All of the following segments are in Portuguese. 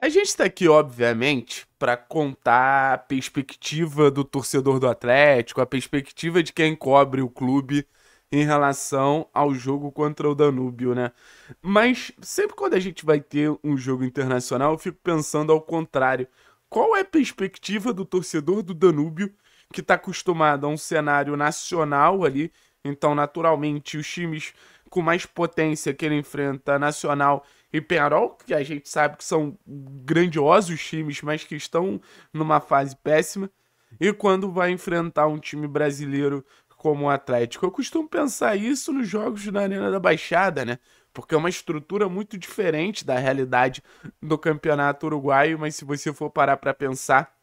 A gente está aqui, obviamente, para contar a perspectiva do torcedor do Atlético, a perspectiva de quem cobre o clube em relação ao jogo contra o Danúbio, né? Mas sempre quando a gente vai ter um jogo internacional, eu fico pensando ao contrário. Qual é a perspectiva do torcedor do Danúbio que está acostumado a um cenário nacional ali? Então, naturalmente, os times com mais potência que ele enfrenta nacional e Penarol, que a gente sabe que são grandiosos times, mas que estão numa fase péssima, e quando vai enfrentar um time brasileiro como o Atlético. Eu costumo pensar isso nos jogos na Arena da Baixada, né? Porque é uma estrutura muito diferente da realidade do campeonato uruguaio, mas se você for parar para pensar,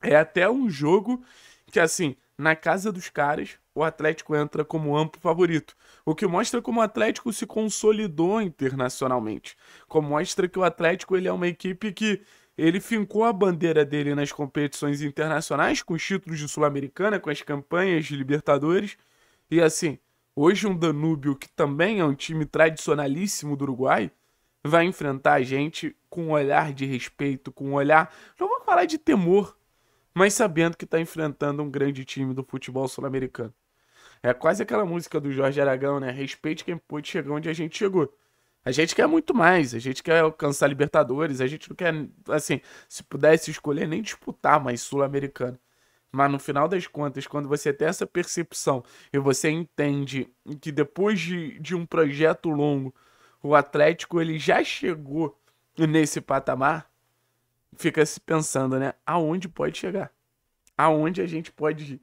é até um jogo que assim, na casa dos caras, o Atlético entra como amplo favorito, o que mostra como o Atlético se consolidou internacionalmente, como mostra que o Atlético ele é uma equipe que ele fincou a bandeira dele nas competições internacionais, com os títulos de Sul-Americana, com as campanhas de Libertadores, e assim, hoje um Danúbio, que também é um time tradicionalíssimo do Uruguai, vai enfrentar a gente com um olhar de respeito, com um olhar, não vou falar de temor, mas sabendo que está enfrentando um grande time do futebol sul-americano. É quase aquela música do Jorge Aragão, né? Respeite quem pôde chegar onde a gente chegou. A gente quer muito mais, a gente quer alcançar Libertadores, a gente não quer, assim, se pudesse escolher, nem disputar mais Sul-Americano. Mas no final das contas, quando você tem essa percepção e você entende que depois de, de um projeto longo, o Atlético ele já chegou nesse patamar, fica se pensando, né? Aonde pode chegar? Aonde a gente pode ir?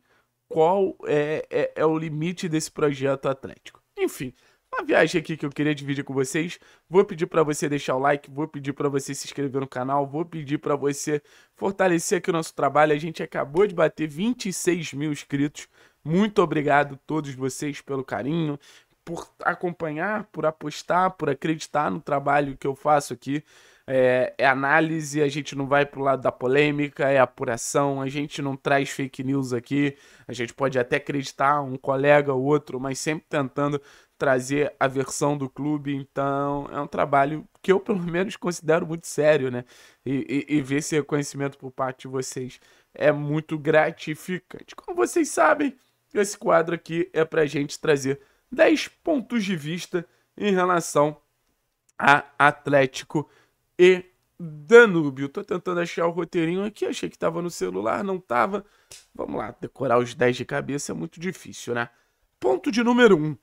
Qual é, é, é o limite desse projeto Atlético? Enfim, uma viagem aqui que eu queria dividir com vocês. Vou pedir para você deixar o like, vou pedir para você se inscrever no canal, vou pedir para você fortalecer aqui o nosso trabalho. A gente acabou de bater 26 mil inscritos. Muito obrigado a todos vocês pelo carinho, por acompanhar, por apostar, por acreditar no trabalho que eu faço aqui é, é análise, a gente não vai pro lado da polêmica, é apuração, a gente não traz fake news aqui. A gente pode até acreditar um colega ou outro, mas sempre tentando trazer a versão do clube. Então, é um trabalho que eu, pelo menos, considero muito sério, né? E, e, e ver esse reconhecimento por parte de vocês é muito gratificante. Como vocês sabem, esse quadro aqui é para a gente trazer 10 pontos de vista em relação a Atlético e Danúbio. Tô tentando achar o roteirinho aqui, achei que tava no celular, não tava. Vamos lá, decorar os 10 de cabeça é muito difícil, né? Ponto de número 1. Um.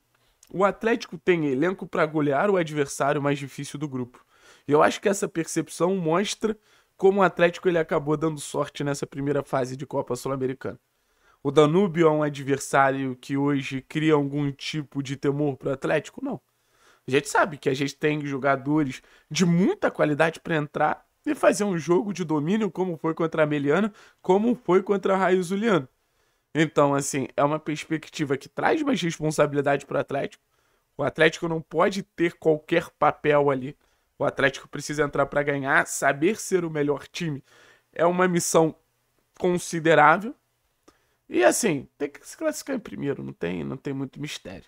O Atlético tem elenco para golear o adversário mais difícil do grupo. E eu acho que essa percepção mostra como o Atlético ele acabou dando sorte nessa primeira fase de Copa Sul-Americana. O Danúbio é um adversário que hoje cria algum tipo de temor para o Atlético? Não. A gente sabe que a gente tem jogadores de muita qualidade para entrar e fazer um jogo de domínio, como foi contra a Meliano, como foi contra a Raio Zuliano. Então, assim, é uma perspectiva que traz mais responsabilidade para o Atlético. O Atlético não pode ter qualquer papel ali. O Atlético precisa entrar para ganhar, saber ser o melhor time. É uma missão considerável. E assim, tem que se classificar em primeiro, não tem, não tem muito mistério.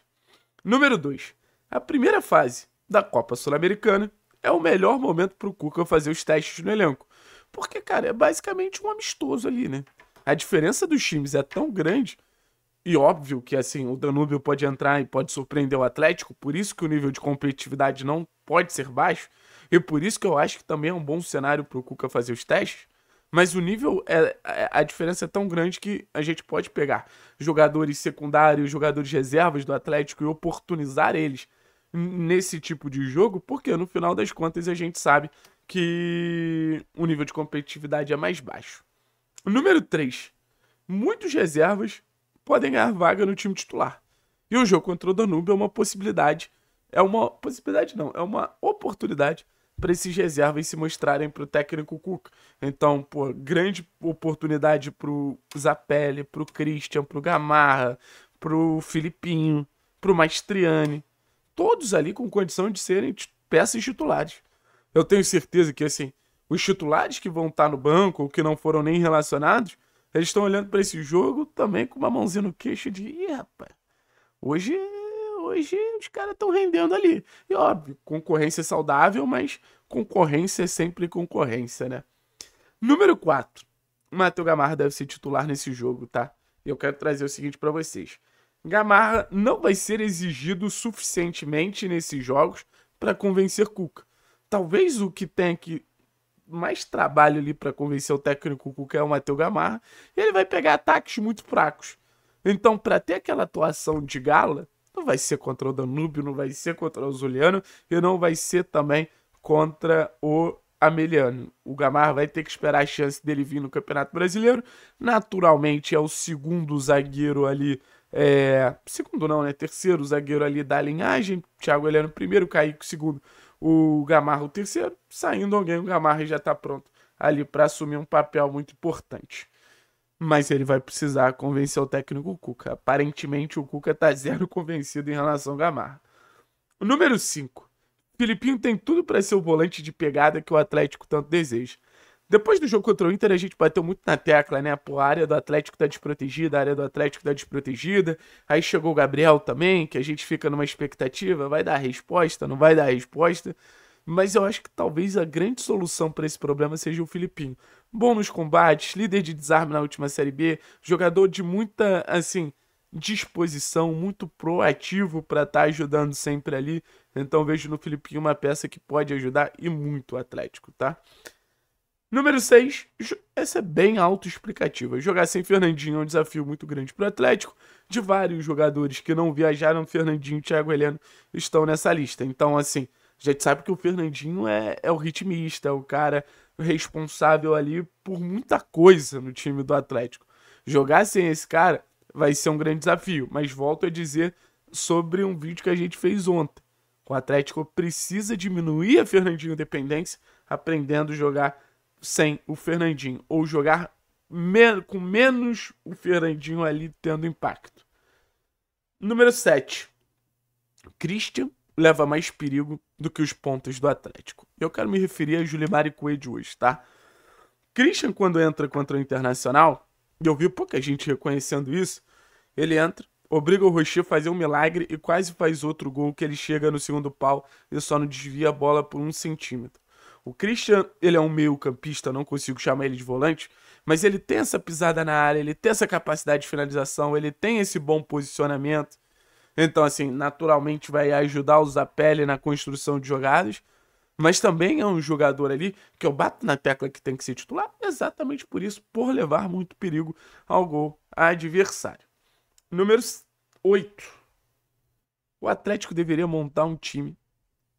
Número 2. A primeira fase da Copa Sul-Americana é o melhor momento para o Cuca fazer os testes no elenco. Porque, cara, é basicamente um amistoso ali, né? A diferença dos times é tão grande e óbvio que assim, o Danúbio pode entrar e pode surpreender o Atlético, por isso que o nível de competitividade não pode ser baixo, e por isso que eu acho que também é um bom cenário para o Cuca fazer os testes. Mas o nível é, é a diferença é tão grande que a gente pode pegar jogadores secundários, jogadores reservas do Atlético e oportunizar eles nesse tipo de jogo, porque no final das contas a gente sabe que o nível de competitividade é mais baixo. Número 3. Muitos reservas podem ganhar vaga no time titular. E o jogo contra o Danube é uma possibilidade, é uma possibilidade não, é uma oportunidade para esses reservas se mostrarem para o técnico Cook Então, pô, grande oportunidade para o Zapelli, para o Christian, para o Gamarra, para o Filipinho, para o Maestriani, todos ali com condição de serem peças titulares. Eu tenho certeza que, assim, os titulares que vão estar tá no banco ou que não foram nem relacionados, eles estão olhando para esse jogo também com uma mãozinha no queixo de, ih, rapaz, hoje, hoje os caras estão rendendo ali. E óbvio, concorrência é saudável, mas concorrência é sempre concorrência, né? Número 4. O Matheus Gamarra deve ser titular nesse jogo, tá? Eu quero trazer o seguinte para vocês. Gamarra não vai ser exigido suficientemente nesses jogos para convencer Cuca. Talvez o que tenha que mais trabalho ali para convencer o técnico Cuca é o Matheus Gamarra, e ele vai pegar ataques muito fracos. Então, para ter aquela atuação de gala, não vai ser contra o Danúbio, não vai ser contra o Zuliano e não vai ser também contra o Ameliano. O Gamarra vai ter que esperar a chance dele vir no Campeonato Brasileiro. Naturalmente, é o segundo zagueiro ali é, segundo não, né? Terceiro zagueiro ali da linhagem. Thiago Heleno primeiro, Kaique segundo, o Gamarra o terceiro. Saindo alguém, o Gamarra já está pronto ali para assumir um papel muito importante. Mas ele vai precisar convencer o técnico Cuca. Aparentemente o Cuca está zero convencido em relação ao Gamarra. Número 5. Filipinho tem tudo para ser o volante de pegada que o Atlético tanto deseja. Depois do jogo contra o Inter, a gente bateu muito na tecla, né? Pô, a área do Atlético tá desprotegida, a área do Atlético tá desprotegida. Aí chegou o Gabriel também, que a gente fica numa expectativa, vai dar resposta, não vai dar resposta. Mas eu acho que talvez a grande solução para esse problema seja o Filipinho. Bom nos combates, líder de desarme na última Série B, jogador de muita, assim, disposição, muito proativo para estar tá ajudando sempre ali. Então vejo no Filipinho uma peça que pode ajudar e muito o Atlético, tá? Número 6, essa é bem autoexplicativa. Jogar sem Fernandinho é um desafio muito grande para o Atlético. De vários jogadores que não viajaram, Fernandinho e Thiago Heleno estão nessa lista. Então, assim, a gente sabe que o Fernandinho é, é o ritmista, é o cara responsável ali por muita coisa no time do Atlético. Jogar sem esse cara vai ser um grande desafio. Mas volto a dizer sobre um vídeo que a gente fez ontem. O Atlético precisa diminuir a Fernandinho dependência, aprendendo a jogar sem o Fernandinho ou jogar men com menos o Fernandinho ali tendo impacto. Número 7. Christian leva mais perigo do que os pontos do Atlético. Eu quero me referir a Julimar e Coelho hoje, tá? Christian, quando entra contra o Internacional, e eu vi pouca gente reconhecendo isso, ele entra, obriga o Rocher a fazer um milagre e quase faz outro gol que ele chega no segundo pau e só não desvia a bola por um centímetro. O Christian, ele é um meio campista, não consigo chamar ele de volante, mas ele tem essa pisada na área, ele tem essa capacidade de finalização, ele tem esse bom posicionamento. Então, assim, naturalmente vai ajudar o Zapelli na construção de jogadas, mas também é um jogador ali que eu bato na tecla que tem que ser titular, exatamente por isso, por levar muito perigo ao gol adversário. Número 8. O Atlético deveria montar um time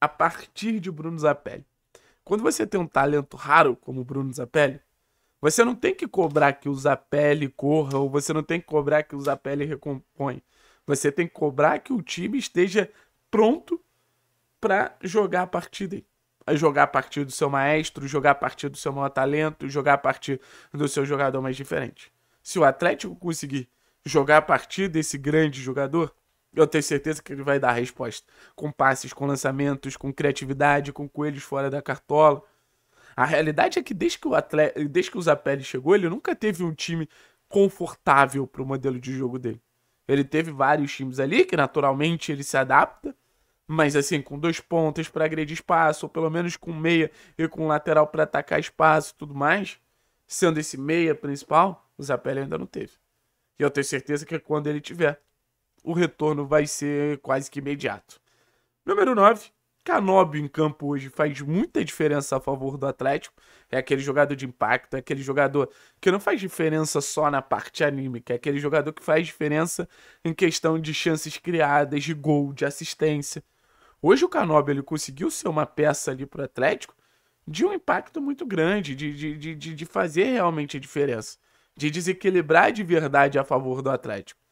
a partir de Bruno Zapelli. Quando você tem um talento raro, como o Bruno Zapelli, você não tem que cobrar que o Zapelli corra, ou você não tem que cobrar que o Zapelli recompõe. Você tem que cobrar que o time esteja pronto para jogar a partida. Jogar a partir do seu maestro, jogar a partir do seu maior talento, jogar a partir do seu jogador mais diferente. Se o Atlético conseguir jogar a partir desse grande jogador, eu tenho certeza que ele vai dar a resposta. Com passes, com lançamentos, com criatividade, com coelhos fora da cartola. A realidade é que desde que o, atleta, desde que o Zapelli chegou, ele nunca teve um time confortável para o modelo de jogo dele. Ele teve vários times ali que naturalmente ele se adapta, mas assim, com dois pontas para agredir espaço, ou pelo menos com meia e com lateral para atacar espaço e tudo mais, sendo esse meia principal, o Zapelli ainda não teve. E eu tenho certeza que quando ele tiver, o retorno vai ser quase que imediato. Número 9, Canóbio em campo hoje faz muita diferença a favor do Atlético. É aquele jogador de impacto, é aquele jogador que não faz diferença só na parte anímica, é aquele jogador que faz diferença em questão de chances criadas, de gol, de assistência. Hoje o Canóbio ele conseguiu ser uma peça ali para o Atlético de um impacto muito grande, de, de, de, de fazer realmente a diferença, de desequilibrar de verdade a favor do Atlético.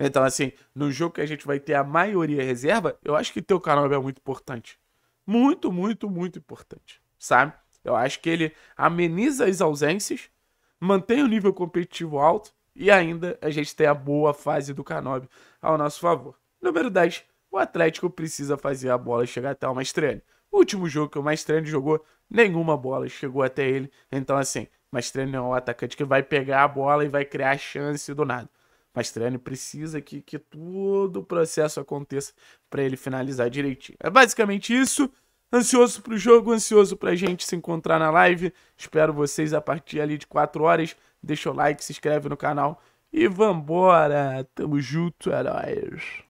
Então, assim, no jogo que a gente vai ter a maioria reserva, eu acho que ter o Canobi é muito importante. Muito, muito, muito importante, sabe? Eu acho que ele ameniza as ausências, mantém o nível competitivo alto e ainda a gente tem a boa fase do Canobi ao nosso favor. Número 10, o Atlético precisa fazer a bola chegar até o Mastrani. O último jogo que o Mastrani jogou, nenhuma bola chegou até ele. Então, assim, Mastrani é um atacante que vai pegar a bola e vai criar chance do nada. Mas treine precisa que, que todo o processo aconteça para ele finalizar direitinho. É basicamente isso. Ansioso pro jogo, ansioso pra gente se encontrar na live. Espero vocês a partir ali de 4 horas. Deixa o like, se inscreve no canal e vambora. Tamo junto, heróis. É